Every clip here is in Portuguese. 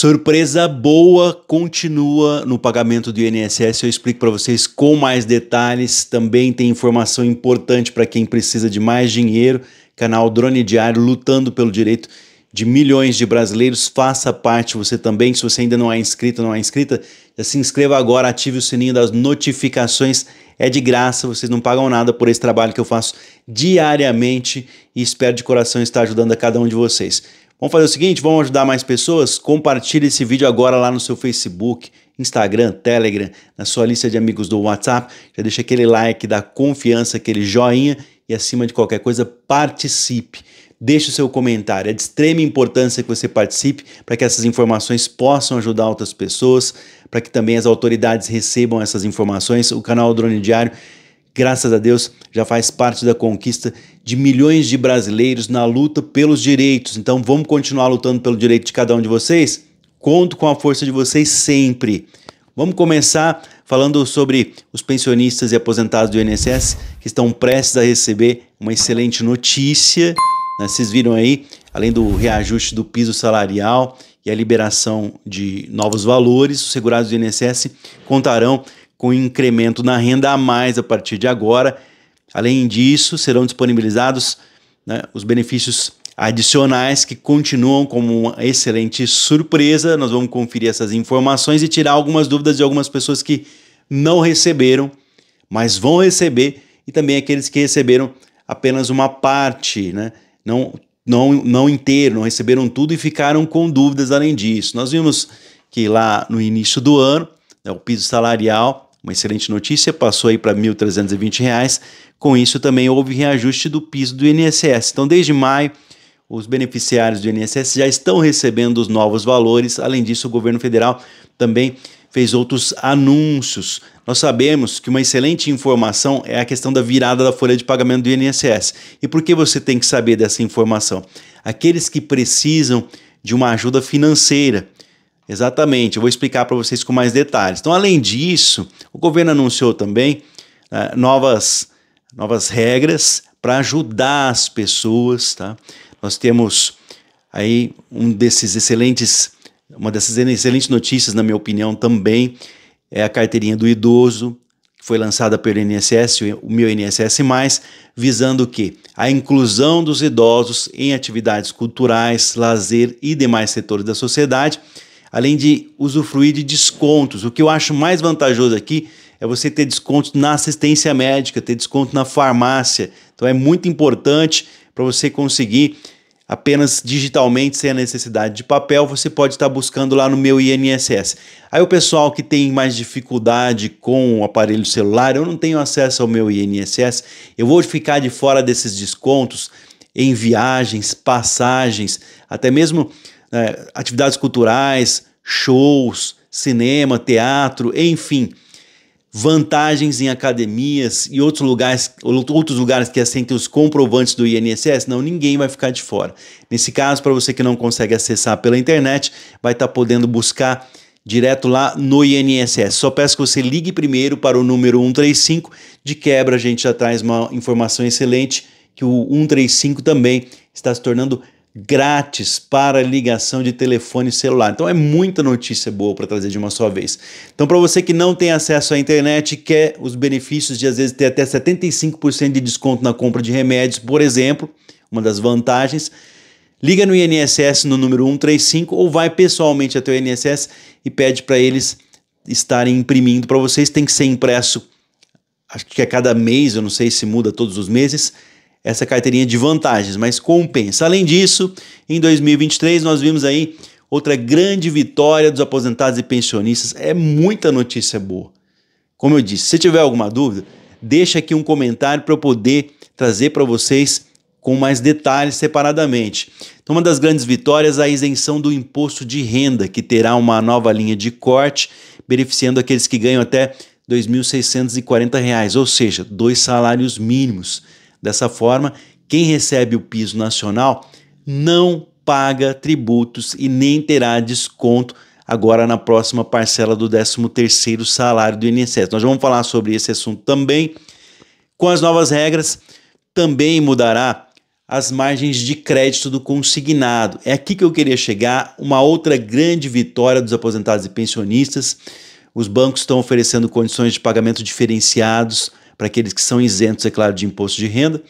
Surpresa boa continua no pagamento do INSS. Eu explico para vocês com mais detalhes. Também tem informação importante para quem precisa de mais dinheiro. Canal Drone Diário lutando pelo direito de milhões de brasileiros. Faça parte você também. Se você ainda não é inscrito, não é inscrita, se inscreva agora, ative o sininho das notificações. É de graça, vocês não pagam nada por esse trabalho que eu faço diariamente e espero de coração estar ajudando a cada um de vocês. Vamos fazer o seguinte, vamos ajudar mais pessoas? Compartilhe esse vídeo agora lá no seu Facebook, Instagram, Telegram, na sua lista de amigos do WhatsApp. Já deixa aquele like, dá confiança, aquele joinha e acima de qualquer coisa, participe. Deixe o seu comentário. É de extrema importância que você participe para que essas informações possam ajudar outras pessoas, para que também as autoridades recebam essas informações. O canal Drone Diário graças a Deus, já faz parte da conquista de milhões de brasileiros na luta pelos direitos. Então vamos continuar lutando pelo direito de cada um de vocês? Conto com a força de vocês sempre. Vamos começar falando sobre os pensionistas e aposentados do INSS que estão prestes a receber uma excelente notícia. Né? Vocês viram aí, além do reajuste do piso salarial e a liberação de novos valores, os segurados do INSS contarão com incremento na renda a mais a partir de agora. Além disso, serão disponibilizados né, os benefícios adicionais que continuam como uma excelente surpresa. Nós vamos conferir essas informações e tirar algumas dúvidas de algumas pessoas que não receberam, mas vão receber, e também aqueles que receberam apenas uma parte, né? não, não, não inteiro, não receberam tudo e ficaram com dúvidas além disso. Nós vimos que lá no início do ano, né, o piso salarial uma excelente notícia, passou aí para R$ 1.320. Com isso também houve reajuste do piso do INSS. Então, desde maio, os beneficiários do INSS já estão recebendo os novos valores. Além disso, o governo federal também fez outros anúncios. Nós sabemos que uma excelente informação é a questão da virada da folha de pagamento do INSS. E por que você tem que saber dessa informação? Aqueles que precisam de uma ajuda financeira, Exatamente, eu vou explicar para vocês com mais detalhes. Então, além disso, o governo anunciou também né, novas, novas regras para ajudar as pessoas. Tá? Nós temos aí um desses excelentes, uma dessas excelentes notícias, na minha opinião, também é a carteirinha do idoso, que foi lançada pelo INSS, o meu INSS+, visando o quê? A inclusão dos idosos em atividades culturais, lazer e demais setores da sociedade, além de usufruir de descontos. O que eu acho mais vantajoso aqui é você ter desconto na assistência médica, ter desconto na farmácia. Então é muito importante para você conseguir apenas digitalmente, sem a necessidade de papel, você pode estar buscando lá no meu INSS. Aí o pessoal que tem mais dificuldade com o aparelho celular, eu não tenho acesso ao meu INSS, eu vou ficar de fora desses descontos em viagens, passagens, até mesmo é, atividades culturais, shows, cinema, teatro, enfim. Vantagens em academias e outros lugares, outros lugares que aceitem os comprovantes do INSS, não, ninguém vai ficar de fora. Nesse caso, para você que não consegue acessar pela internet, vai estar tá podendo buscar direto lá no INSS. Só peço que você ligue primeiro para o número 135. De quebra, a gente já traz uma informação excelente que o 135 também está se tornando grátis para ligação de telefone celular. Então é muita notícia boa para trazer de uma só vez. Então para você que não tem acesso à internet e quer os benefícios de às vezes ter até 75% de desconto na compra de remédios, por exemplo, uma das vantagens, liga no INSS no número 135 ou vai pessoalmente até o INSS e pede para eles estarem imprimindo para vocês, tem que ser impresso acho que a é cada mês, eu não sei se muda todos os meses, essa carteirinha de vantagens, mas compensa. Além disso, em 2023 nós vimos aí outra grande vitória dos aposentados e pensionistas. É muita notícia boa. Como eu disse, se tiver alguma dúvida, deixa aqui um comentário para eu poder trazer para vocês com mais detalhes separadamente. Então, uma das grandes vitórias é a isenção do imposto de renda, que terá uma nova linha de corte, beneficiando aqueles que ganham até R$ 2.640, ou seja, dois salários mínimos. Dessa forma, quem recebe o piso nacional não paga tributos e nem terá desconto agora na próxima parcela do 13º salário do INSS. Nós vamos falar sobre esse assunto também. Com as novas regras, também mudará as margens de crédito do consignado. É aqui que eu queria chegar, uma outra grande vitória dos aposentados e pensionistas. Os bancos estão oferecendo condições de pagamento diferenciados para aqueles que são isentos, é claro, de imposto de renda.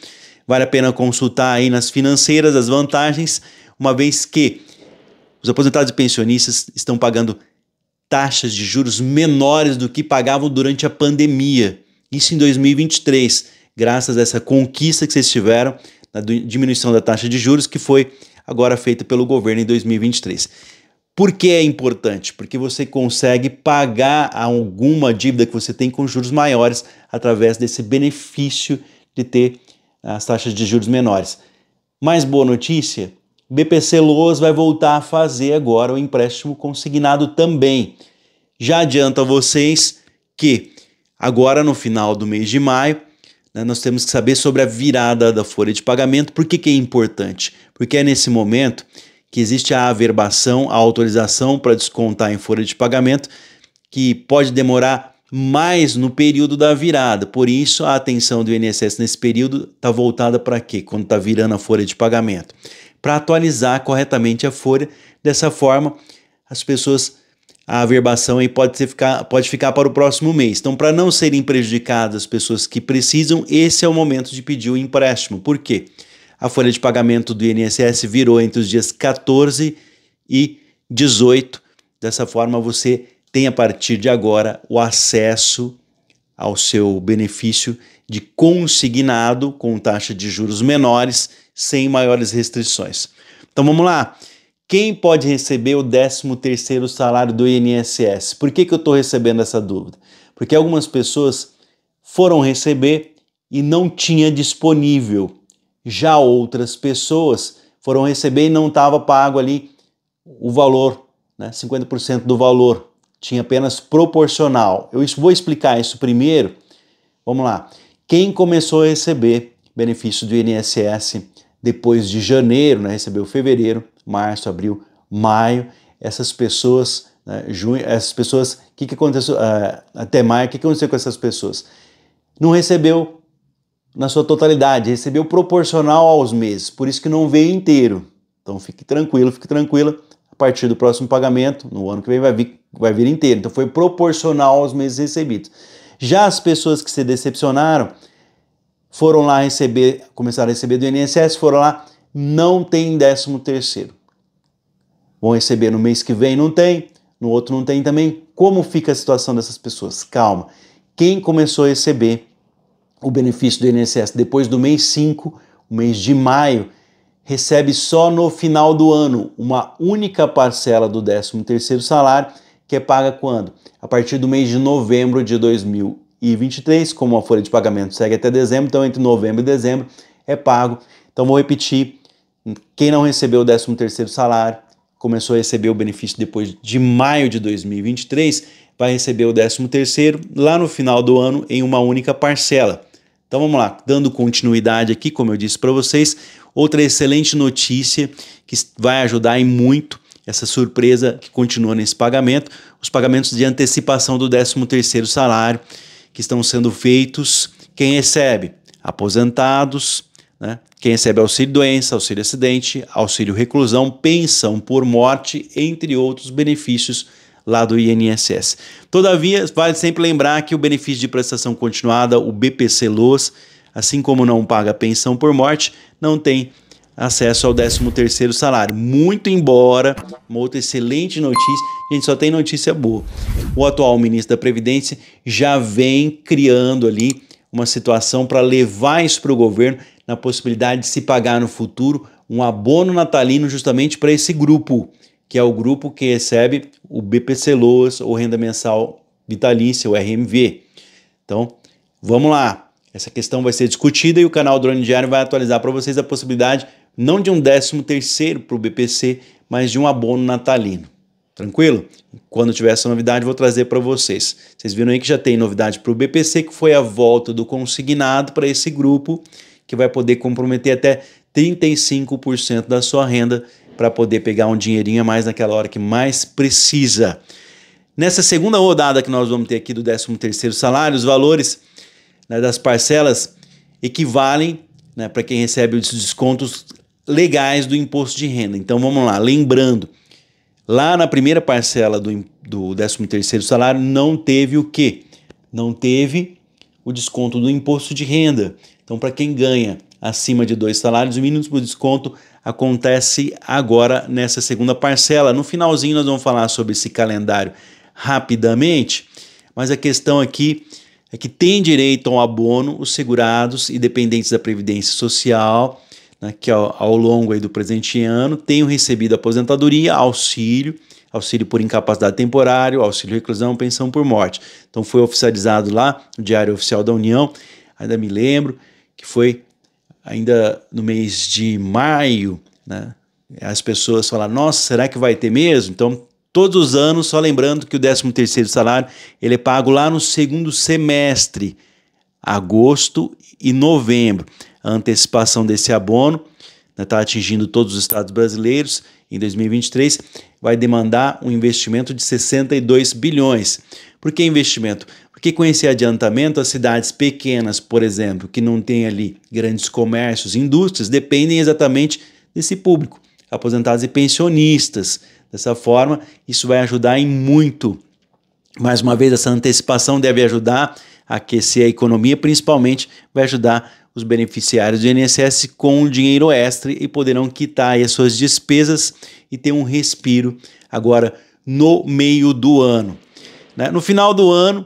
Vale a pena consultar aí nas financeiras as vantagens, uma vez que os aposentados e pensionistas estão pagando taxas de juros menores do que pagavam durante a pandemia. Isso em 2023, graças a essa conquista que vocês tiveram na diminuição da taxa de juros que foi agora feita pelo governo em 2023. Por que é importante? Porque você consegue pagar alguma dívida que você tem com juros maiores através desse benefício de ter as taxas de juros menores. Mais boa notícia, BPC Loas vai voltar a fazer agora o empréstimo consignado também. Já adianto a vocês que agora no final do mês de maio, né, nós temos que saber sobre a virada da folha de pagamento. Por que, que é importante? Porque é nesse momento que existe a averbação, a autorização para descontar em folha de pagamento, que pode demorar mais no período da virada. Por isso, a atenção do INSS nesse período está voltada para quê? Quando está virando a folha de pagamento. Para atualizar corretamente a folha, dessa forma, as pessoas a averbação aí pode, ficar, pode ficar para o próximo mês. Então, para não serem prejudicadas as pessoas que precisam, esse é o momento de pedir o empréstimo. Por quê? Porque a folha de pagamento do INSS virou entre os dias 14 e 18. Dessa forma, você tem a partir de agora o acesso ao seu benefício de consignado com taxa de juros menores, sem maiores restrições. Então vamos lá. Quem pode receber o 13º salário do INSS? Por que, que eu estou recebendo essa dúvida? Porque algumas pessoas foram receber e não tinha disponível. Já outras pessoas foram receber e não estava pago ali o valor, né? 50% do valor. Tinha apenas proporcional. Eu vou explicar isso primeiro. Vamos lá. Quem começou a receber benefício do INSS depois de janeiro, né? recebeu fevereiro, março, abril, maio, essas pessoas, né? junho, essas pessoas, o que, que aconteceu uh, até maio, o que, que aconteceu com essas pessoas? Não recebeu na sua totalidade, recebeu proporcional aos meses, por isso que não veio inteiro. Então fique tranquilo, fique tranquila. A partir do próximo pagamento, no ano que vem, vai vir, vai vir inteiro. Então foi proporcional aos meses recebidos. Já as pessoas que se decepcionaram foram lá receber, começaram a receber do INSS, foram lá, não tem 13 terceiro. Vão receber no mês que vem, não tem, no outro não tem também. Como fica a situação dessas pessoas? Calma. Quem começou a receber o benefício do INSS depois do mês 5, o mês de maio, recebe só no final do ano uma única parcela do 13º salário, que é paga quando? A partir do mês de novembro de 2023, como a folha de pagamento segue até dezembro, então entre novembro e dezembro é pago. Então vou repetir, quem não recebeu o 13º salário, começou a receber o benefício depois de maio de 2023, vai receber o 13º lá no final do ano em uma única parcela. Então vamos lá, dando continuidade aqui, como eu disse para vocês, outra excelente notícia que vai ajudar em muito essa surpresa que continua nesse pagamento, os pagamentos de antecipação do 13º salário que estão sendo feitos, quem recebe? Aposentados, né? quem recebe auxílio-doença, auxílio-acidente, auxílio-reclusão, pensão por morte, entre outros benefícios lá do INSS. Todavia, vale sempre lembrar que o benefício de prestação continuada, o BPC Los, assim como não paga pensão por morte, não tem acesso ao 13º salário. Muito embora, uma outra excelente notícia, a gente, só tem notícia boa. O atual ministro da Previdência já vem criando ali uma situação para levar isso para o governo na possibilidade de se pagar no futuro um abono natalino justamente para esse grupo que é o grupo que recebe o BPC Loas ou renda mensal vitalícia, o RMV. Então, vamos lá. Essa questão vai ser discutida e o canal Drone Diário vai atualizar para vocês a possibilidade não de um 13 terceiro para o BPC, mas de um abono natalino. Tranquilo? Quando tiver essa novidade, vou trazer para vocês. Vocês viram aí que já tem novidade para o BPC, que foi a volta do consignado para esse grupo, que vai poder comprometer até 35% da sua renda para poder pegar um dinheirinho a mais naquela hora que mais precisa. Nessa segunda rodada que nós vamos ter aqui do 13º salário, os valores né, das parcelas equivalem né, para quem recebe os descontos legais do imposto de renda. Então vamos lá, lembrando, lá na primeira parcela do, do 13º salário não teve o quê? Não teve o desconto do imposto de renda. Então para quem ganha acima de dois salários mínimos, o desconto acontece agora nessa segunda parcela. No finalzinho nós vamos falar sobre esse calendário rapidamente, mas a questão aqui é que tem direito ao abono os segurados e dependentes da Previdência Social, né, que ao, ao longo do presente ano tenham recebido aposentadoria, auxílio, auxílio por incapacidade temporária, auxílio reclusão, pensão por morte. Então foi oficializado lá no Diário Oficial da União, ainda me lembro que foi ainda no mês de maio, né? As pessoas falaram, nossa, será que vai ter mesmo? Então, todos os anos, só lembrando que o 13º salário, ele é pago lá no segundo semestre, agosto e novembro. A antecipação desse abono está né, tá atingindo todos os estados brasileiros em 2023, vai demandar um investimento de 62 bilhões. Por que investimento? Porque com esse adiantamento, as cidades pequenas, por exemplo, que não têm ali grandes comércios, indústrias, dependem exatamente desse público, aposentados e pensionistas. Dessa forma, isso vai ajudar em muito. Mais uma vez, essa antecipação deve ajudar a aquecer a economia, principalmente vai ajudar os beneficiários do INSS com o dinheiro extra e poderão quitar as suas despesas e ter um respiro agora no meio do ano. Né? No final do ano,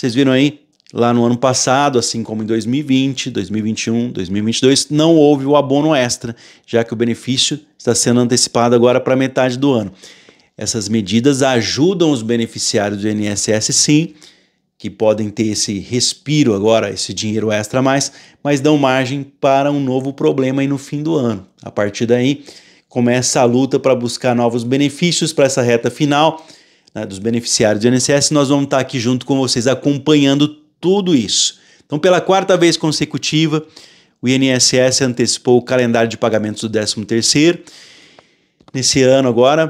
vocês viram aí? Lá no ano passado, assim como em 2020, 2021, 2022, não houve o abono extra, já que o benefício está sendo antecipado agora para metade do ano. Essas medidas ajudam os beneficiários do INSS, sim, que podem ter esse respiro agora, esse dinheiro extra a mais, mas dão margem para um novo problema aí no fim do ano. A partir daí, começa a luta para buscar novos benefícios para essa reta final né, dos beneficiários do INSS, nós vamos estar aqui junto com vocês acompanhando tudo isso. Então, pela quarta vez consecutiva, o INSS antecipou o calendário de pagamentos do 13º. Nesse ano agora,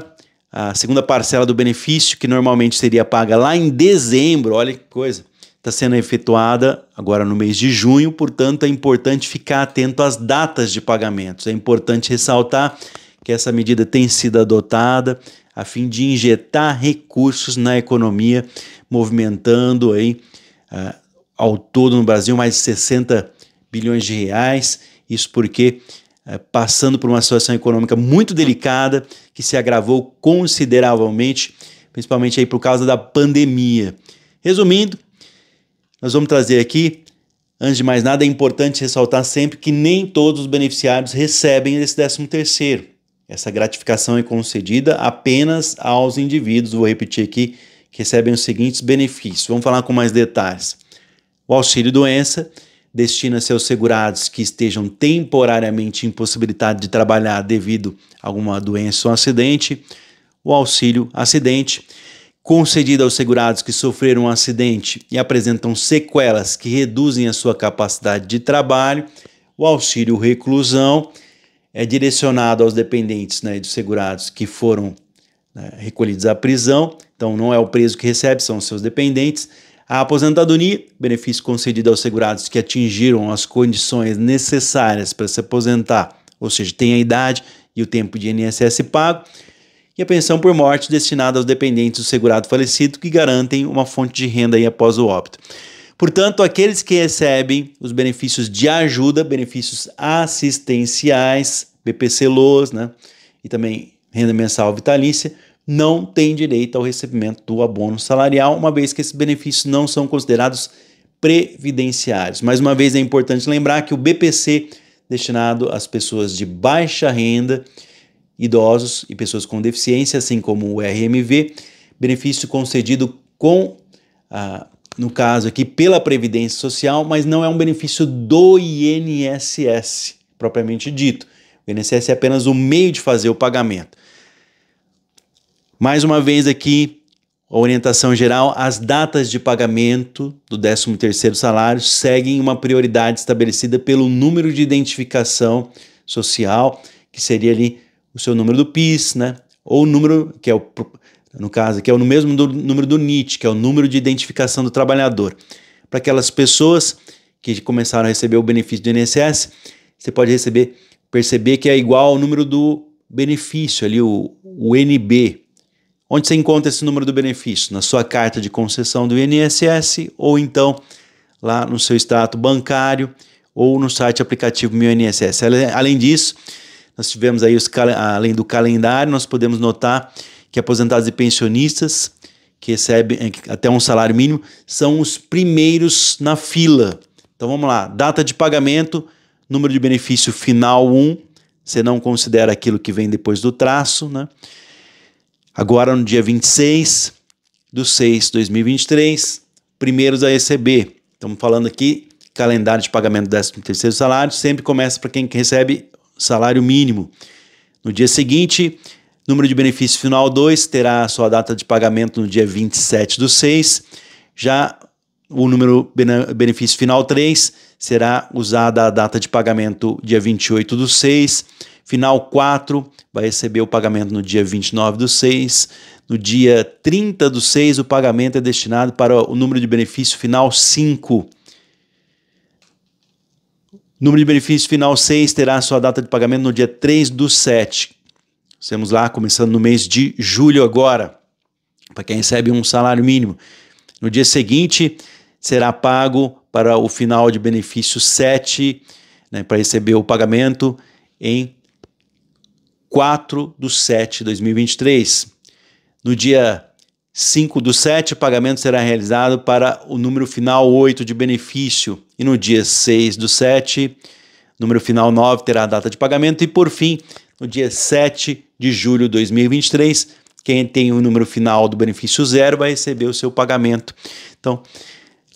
a segunda parcela do benefício, que normalmente seria paga lá em dezembro, olha que coisa, está sendo efetuada agora no mês de junho, portanto é importante ficar atento às datas de pagamentos. É importante ressaltar que essa medida tem sido adotada a fim de injetar recursos na economia, movimentando aí uh, ao todo no Brasil mais de 60 bilhões de reais. Isso porque uh, passando por uma situação econômica muito delicada que se agravou consideravelmente, principalmente aí por causa da pandemia. Resumindo, nós vamos trazer aqui Antes de mais nada, é importante ressaltar sempre que nem todos os beneficiários recebem esse 13 terceiro. Essa gratificação é concedida apenas aos indivíduos, vou repetir aqui, que recebem os seguintes benefícios. Vamos falar com mais detalhes. O auxílio doença destina-se aos segurados que estejam temporariamente impossibilitados de trabalhar devido a alguma doença ou acidente. O auxílio acidente concedido aos segurados que sofreram um acidente e apresentam sequelas que reduzem a sua capacidade de trabalho. O auxílio reclusão é direcionado aos dependentes né, dos segurados que foram né, recolhidos à prisão, então não é o preso que recebe, são os seus dependentes. A aposentadoria, benefício concedido aos segurados que atingiram as condições necessárias para se aposentar, ou seja, tem a idade e o tempo de INSS pago. E a pensão por morte destinada aos dependentes do segurado falecido que garantem uma fonte de renda após o óbito. Portanto, aqueles que recebem os benefícios de ajuda, benefícios assistenciais, BPC Loos, né? E também renda mensal vitalícia, não têm direito ao recebimento do abono salarial, uma vez que esses benefícios não são considerados previdenciários. Mais uma vez é importante lembrar que o BPC destinado às pessoas de baixa renda, idosos e pessoas com deficiência, assim como o RMV, benefício concedido com a no caso aqui, pela Previdência Social, mas não é um benefício do INSS, propriamente dito. O INSS é apenas o meio de fazer o pagamento. Mais uma vez aqui, a orientação geral, as datas de pagamento do 13º salário seguem uma prioridade estabelecida pelo número de identificação social, que seria ali o seu número do PIS, né? Ou o número que é o no caso, que é o mesmo do, número do NIT, que é o número de identificação do trabalhador. Para aquelas pessoas que começaram a receber o benefício do INSS, você pode receber, perceber que é igual ao número do benefício ali, o, o NB. Onde você encontra esse número do benefício? Na sua carta de concessão do INSS ou então lá no seu extrato bancário ou no site aplicativo Meu INSS. Além disso, nós tivemos aí, os, além do calendário, nós podemos notar que aposentados e pensionistas, que recebem eh, até um salário mínimo, são os primeiros na fila. Então vamos lá, data de pagamento, número de benefício final 1, você não considera aquilo que vem depois do traço, né? Agora no dia 26 do 6 de 2023, primeiros a receber. Estamos falando aqui calendário de pagamento do 13º salário, sempre começa para quem recebe salário mínimo. No dia seguinte, Número de benefício final 2 terá sua data de pagamento no dia 27 do 6. Já o número benefício final 3 será usada a data de pagamento dia 28 do 6. Final 4 vai receber o pagamento no dia 29 do 6. No dia 30 do 6, o pagamento é destinado para o número de benefício final 5. Número de benefício final 6 terá sua data de pagamento no dia 3 do 7. Estamos lá começando no mês de julho agora, para quem recebe um salário mínimo. No dia seguinte, será pago para o final de benefício 7, né, para receber o pagamento em 4 de 7 de 2023. No dia 5 do 7, o pagamento será realizado para o número final 8 de benefício. E no dia 6 do 7, número final 9 terá a data de pagamento. E por fim, no dia 7 de julho de 2023. Quem tem o número final do benefício zero vai receber o seu pagamento. Então,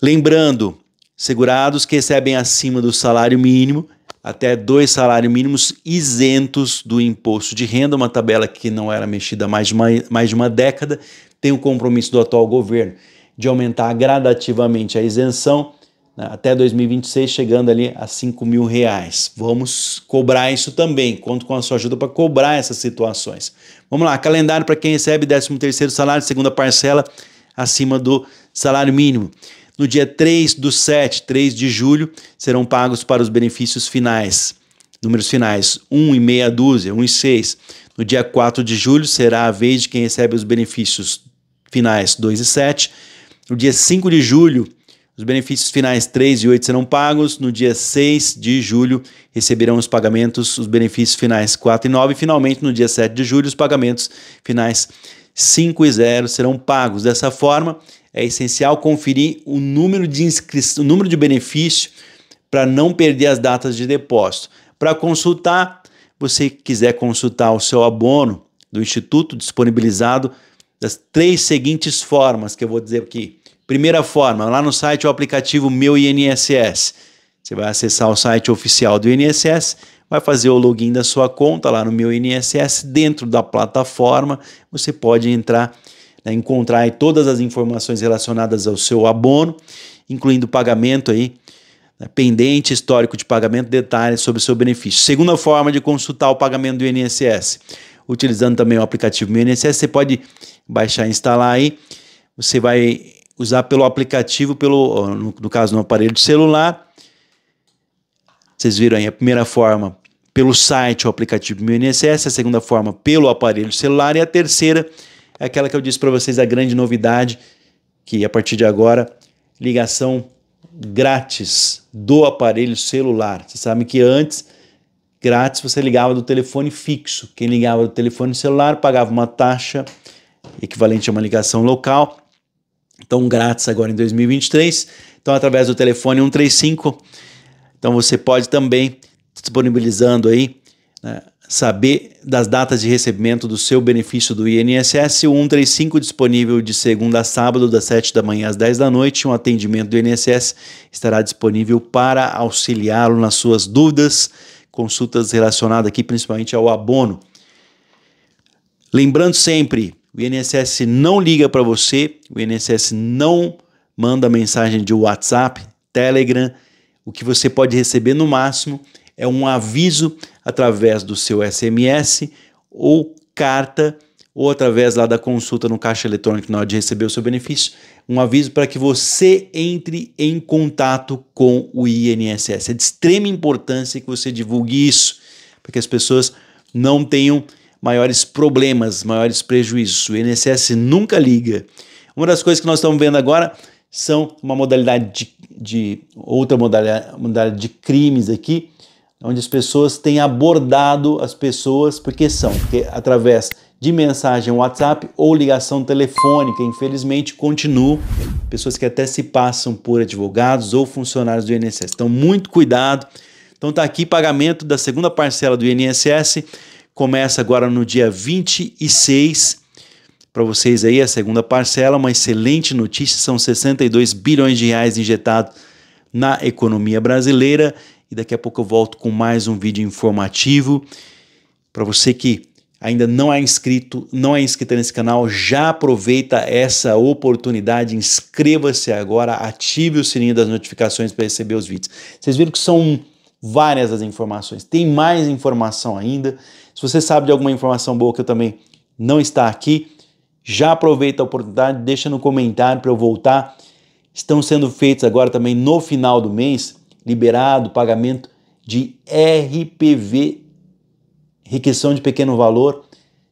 lembrando, segurados que recebem acima do salário mínimo até dois salários mínimos isentos do imposto de renda, uma tabela que não era mexida há mais de mais de uma década, tem o compromisso do atual governo de aumentar gradativamente a isenção né, até 2026 chegando ali a 5 mil reais. Vamos cobrar isso também. Conto com a sua ajuda para cobrar essas situações. Vamos lá, calendário para quem recebe 13 terceiro salário, segunda parcela acima do salário mínimo. No dia 3 do 7, 3 de julho, serão pagos para os benefícios finais. Números finais, 1 e meia dúzia, 1 e 6. No dia 4 de julho, será a vez de quem recebe os benefícios finais 2 e 7. No dia 5 de julho, os benefícios finais 3 e 8 serão pagos. No dia 6 de julho, receberão os pagamentos, os benefícios finais 4 e 9. E, finalmente, no dia 7 de julho, os pagamentos finais 5 e 0 serão pagos. Dessa forma, é essencial conferir o número de inscrição, o número de benefício para não perder as datas de depósito. Para consultar, você quiser consultar o seu abono do instituto disponibilizado das três seguintes formas que eu vou dizer aqui. Primeira forma, lá no site o aplicativo Meu INSS. Você vai acessar o site oficial do INSS, vai fazer o login da sua conta lá no Meu INSS. Dentro da plataforma, você pode entrar, né, encontrar todas as informações relacionadas ao seu abono, incluindo pagamento aí, né, pendente, histórico de pagamento, detalhes sobre o seu benefício. Segunda forma de consultar o pagamento do INSS, utilizando também o aplicativo Meu INSS, você pode baixar e instalar aí. Você vai usar pelo aplicativo, pelo, no, no caso no aparelho de celular. Vocês viram aí a primeira forma pelo site ou aplicativo do INSS, a segunda forma pelo aparelho celular e a terceira é aquela que eu disse para vocês a grande novidade que a partir de agora ligação grátis do aparelho celular. Vocês sabem que antes grátis você ligava do telefone fixo. Quem ligava do telefone celular pagava uma taxa equivalente a uma ligação local então, grátis agora em 2023. Então, através do telefone 135. Então, você pode também, disponibilizando aí, né, saber das datas de recebimento do seu benefício do INSS. O 135 disponível de segunda a sábado, das 7 da manhã às 10 da noite. Um atendimento do INSS estará disponível para auxiliá-lo nas suas dúvidas, consultas relacionadas aqui principalmente ao abono. Lembrando sempre, o INSS não liga para você, o INSS não manda mensagem de WhatsApp, Telegram. O que você pode receber no máximo é um aviso através do seu SMS ou carta ou através lá da consulta no caixa eletrônico na hora de receber o seu benefício, um aviso para que você entre em contato com o INSS. É de extrema importância que você divulgue isso, para que as pessoas não tenham maiores problemas, maiores prejuízos. O INSS nunca liga. Uma das coisas que nós estamos vendo agora são uma modalidade de, de outra modalidade, modalidade de crimes aqui, onde as pessoas têm abordado as pessoas porque são, porque através de mensagem WhatsApp ou ligação telefônica, infelizmente continuam pessoas que até se passam por advogados ou funcionários do INSS. Então muito cuidado. Então tá aqui pagamento da segunda parcela do INSS começa agora no dia 26. Para vocês aí, a segunda parcela, uma excelente notícia: são 62 bilhões de reais injetados na economia brasileira. E daqui a pouco eu volto com mais um vídeo informativo. Para você que ainda não é inscrito, não é inscrito nesse canal, já aproveita essa oportunidade, inscreva-se agora, ative o sininho das notificações para receber os vídeos. Vocês viram que são várias as informações, tem mais informação ainda. Se você sabe de alguma informação boa que eu também não está aqui, já aproveita a oportunidade, deixa no comentário para eu voltar. Estão sendo feitos agora também no final do mês, liberado o pagamento de RPV, requisição de pequeno valor,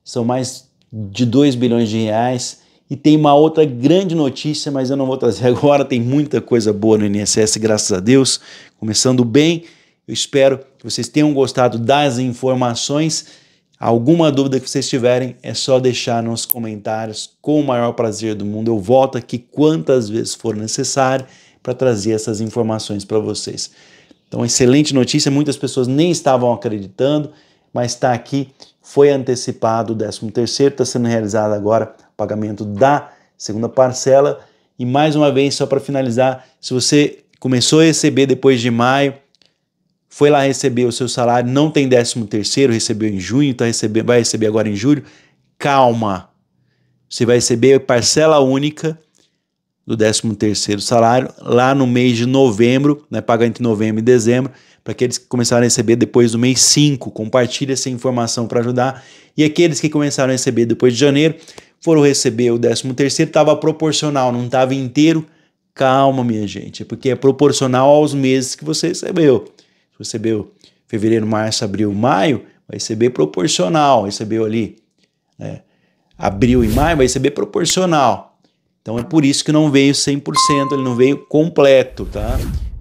são mais de 2 bilhões de reais. E tem uma outra grande notícia, mas eu não vou trazer agora, tem muita coisa boa no INSS, graças a Deus, começando bem. Eu espero que vocês tenham gostado das informações. Alguma dúvida que vocês tiverem, é só deixar nos comentários. Com o maior prazer do mundo, eu volto aqui quantas vezes for necessário para trazer essas informações para vocês. Então, excelente notícia, muitas pessoas nem estavam acreditando, mas está aqui, foi antecipado o 13º, está sendo realizado agora o pagamento da segunda parcela. E mais uma vez, só para finalizar, se você começou a receber depois de maio, foi lá receber o seu salário, não tem décimo terceiro, recebeu em junho, tá recebendo, vai receber agora em julho. Calma. Você vai receber parcela única do décimo terceiro salário lá no mês de novembro, né, paga entre novembro e dezembro, para aqueles que começaram a receber depois do mês 5. Compartilhe essa informação para ajudar. E aqueles que começaram a receber depois de janeiro, foram receber o décimo terceiro, estava proporcional, não estava inteiro. Calma, minha gente, é porque é proporcional aos meses que você recebeu. Se recebeu fevereiro, março, abril, maio, vai receber proporcional. Recebeu ali né, abril e maio, vai receber proporcional. Então é por isso que não veio 100%, ele não veio completo, tá?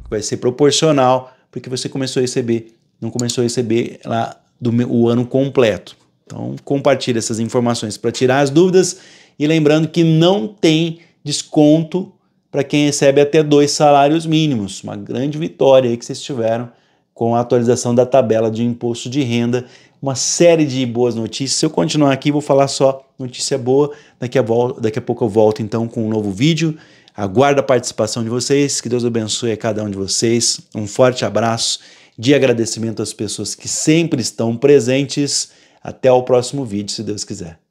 Vai ser proporcional, porque você começou a receber, não começou a receber lá do o ano completo. Então compartilhe essas informações para tirar as dúvidas e lembrando que não tem desconto para quem recebe até dois salários mínimos. Uma grande vitória aí que vocês tiveram com a atualização da tabela de imposto de renda. Uma série de boas notícias. Se eu continuar aqui, vou falar só notícia boa. Daqui a, daqui a pouco eu volto então com um novo vídeo. Aguardo a participação de vocês. Que Deus abençoe a cada um de vocês. Um forte abraço de agradecimento às pessoas que sempre estão presentes. Até o próximo vídeo, se Deus quiser.